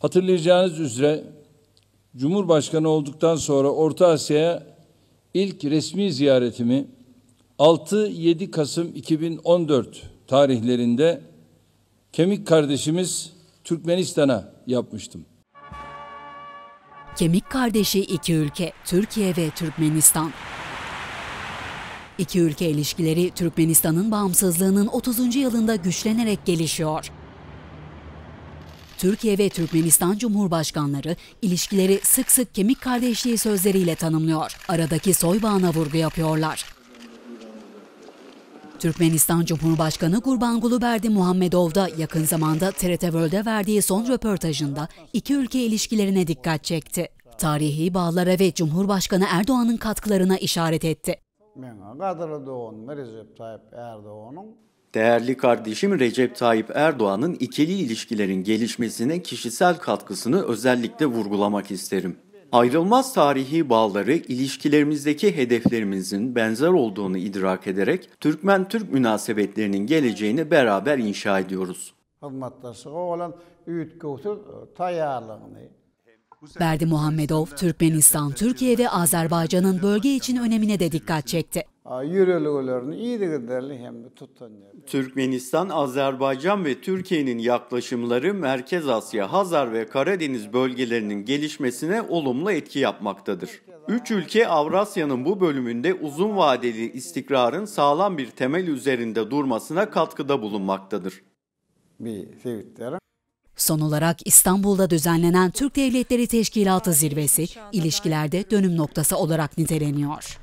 Hatırlayacağınız üzere Cumhurbaşkanı olduktan sonra Orta Asya'ya ilk resmi ziyaretimi 6-7 Kasım 2014 tarihlerinde kemik kardeşimiz Türkmenistan'a yapmıştım. Kemik kardeşi iki ülke Türkiye ve Türkmenistan. İki ülke ilişkileri Türkmenistan'ın bağımsızlığının 30. yılında güçlenerek gelişiyor. Türkiye ve Türkmenistan Cumhurbaşkanları ilişkileri sık sık kemik kardeşliği sözleriyle tanımlıyor. Aradaki soy bağına vurgu yapıyorlar. Türkmenistan Cumhurbaşkanı Gurbangulyberdi Muhammedov da yakın zamanda TRT World'e verdiği son röportajında iki ülke ilişkilerine dikkat çekti. Tarihi bağlara ve Cumhurbaşkanı Erdoğan'ın katkılarına işaret etti. Değerli kardeşim Recep Tayyip Erdoğan'ın ikili ilişkilerin gelişmesine kişisel katkısını özellikle vurgulamak isterim. Ayrılmaz tarihi bağları ilişkilerimizdeki hedeflerimizin benzer olduğunu idrak ederek Türkmen-Türk münasebetlerinin geleceğini beraber inşa ediyoruz. Berdi e, Muhammedov, Türkmenistan, Türkiye ve Azerbaycan'ın bölge için önemine de dikkat çekti. Türkmenistan, Azerbaycan ve Türkiye'nin yaklaşımları Merkez Asya, Hazar ve Karadeniz bölgelerinin gelişmesine olumlu etki yapmaktadır. Üç ülke Avrasya'nın bu bölümünde uzun vadeli istikrarın sağlam bir temel üzerinde durmasına katkıda bulunmaktadır. Son olarak İstanbul'da düzenlenen Türk Devletleri Teşkilatı Zirvesi ilişkilerde dönüm noktası olarak niteleniyor.